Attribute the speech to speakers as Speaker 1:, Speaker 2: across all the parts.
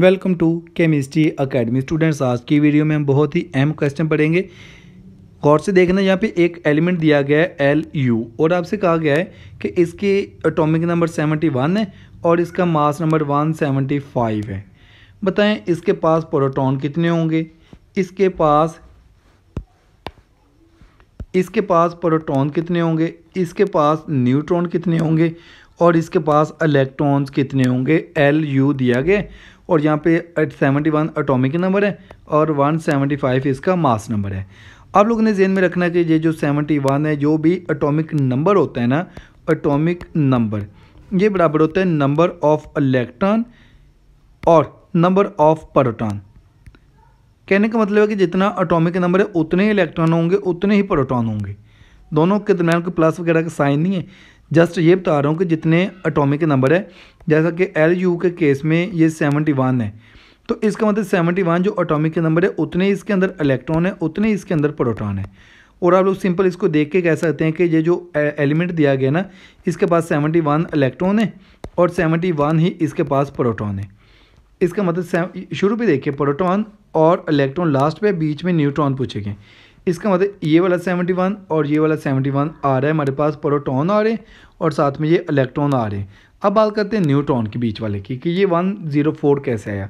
Speaker 1: welcome to chemistry academy students आज की video में हम बहुत ही अहम क्वेश्चन पढ़ेंगे गौर से देखना यहाँ पे एक एलिमेंट दिया गया है एल यू और आपसे कहा गया है कि इसके एटॉमिक नंबर सेवनटी वन है और इसका mass number one seventy five है बताएं इसके पास प्रोटॉन कितने होंगे इसके पास इसके पास प्रोटॉन कितने होंगे इसके पास न्यूट्रॉन कितने होंगे और इसके पास इलेक्ट्रॉन्स कितने होंगे एल यू दिया गया और यहाँ पे सेवेंटी वन अटोमिक नंबर है और वन सेवेंटी फाइव इसका मास नंबर है आप लोगों ने जेन में रखना है कि ये जो सेवनटी वन है जो भी अटोमिक नंबर होता है ना अटोमिक नंबर ये बराबर होता है नंबर ऑफ इलेक्ट्रॉन और नंबर ऑफ प्रोटॉन कहने का मतलब है कि जितना अटोमिक नंबर है उतने ही इलेक्ट्रॉन होंगे उतने ही प्रोटॉन होंगे दोनों के दरमियान कोई प्लस वगैरह का साइन नहीं है जस्ट ये बता रहा हूँ कि जितने अटोमिक नंबर है जैसा कि एल यू के केस में ये सेवनटी वन है तो इसका मतलब सेवनटी वन जो अटोमिक नंबर है उतने इसके अंदर इलेक्ट्रॉन है उतने इसके अंदर प्रोटॉन है और आप लोग सिंपल इसको देख के कह सकते हैं कि ये जो एलिमेंट दिया गया ना इसके पास सेवनटी वन इलेक्ट्रॉन है और सेवनटी वन ही इसके पास प्रोटॉन है इसका मतलब शुरू भी देखिए प्रोटॉन और इलेक्ट्रॉन लास्ट पे बीच में न्यूट्रॉन पूछे गए इसका मतलब ये वाला वन और ये वाला वन आ रहा है हमारे पास प्रोटोन आ रहे हैं और साथ में ये इलेक्ट्रॉन आ रहे हैं अब बात करते हैं न्यूट्रॉन के बीच वाले की कि ये वन ज़ीरो फोर कैसे आया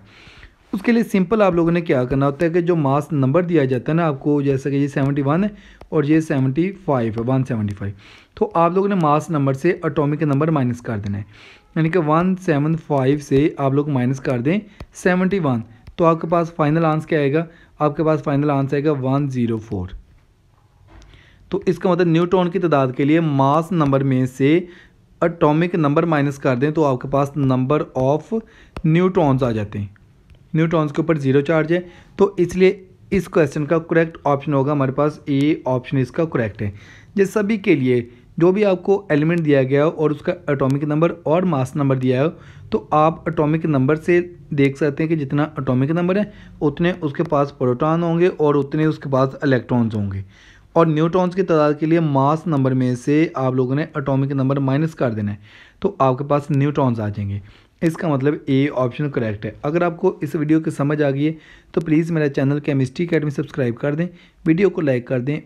Speaker 1: उसके लिए सिंपल आप लोगों ने क्या करना होता है कि जो मास नंबर दिया जाता है ना आपको जैसा कि ये वन है और ये फाइव है फाइव तो आप लोगों ने मास नंबर से अटोमिक नंबर माइनस कर देना है यानी कि फाइव से आप लोग माइनस कर दें वन तो आपके पास फाइनल आंसर क्या आएगा आपके पास फाइनल आंसर आएगा वन ज़ीरो फोर तो इसका मतलब न्यूट्रॉन की तादाद के लिए मास नंबर में से अटोमिक नंबर माइनस कर दें तो आपके पास नंबर ऑफ न्यूट्रॉन्स आ जाते हैं न्यूट्रॉन्स के ऊपर ज़ीरो चार्ज है तो इसलिए इस क्वेश्चन का करेक्ट ऑप्शन होगा हमारे पास ए ऑप्शन इसका करेक्ट है ये सभी के लिए जो भी आपको एलिमेंट दिया गया हो और उसका अटोमिक नंबर और मास नंबर दिया हो तो आप अटोमिक नंबर से देख सकते हैं कि जितना अटोमिक नंबर है उतने उसके पास प्रोटॉन होंगे और उतने उसके पास इलेक्ट्रॉन्स होंगे और न्यूट्रॉन्स की तादाद के लिए मास नंबर में से आप लोगों ने अटोमिक नंबर माइनस कर देना है तो आपके पास न्यूट्रॉन्स आ जाएंगे इसका मतलब ए ऑप्शन करेक्ट है अगर आपको इस वीडियो की समझ आ गई है तो प्लीज़ मेरा चैनल केमिस्ट्री अकेडमी सब्सक्राइब कर दें वीडियो को लाइक कर दें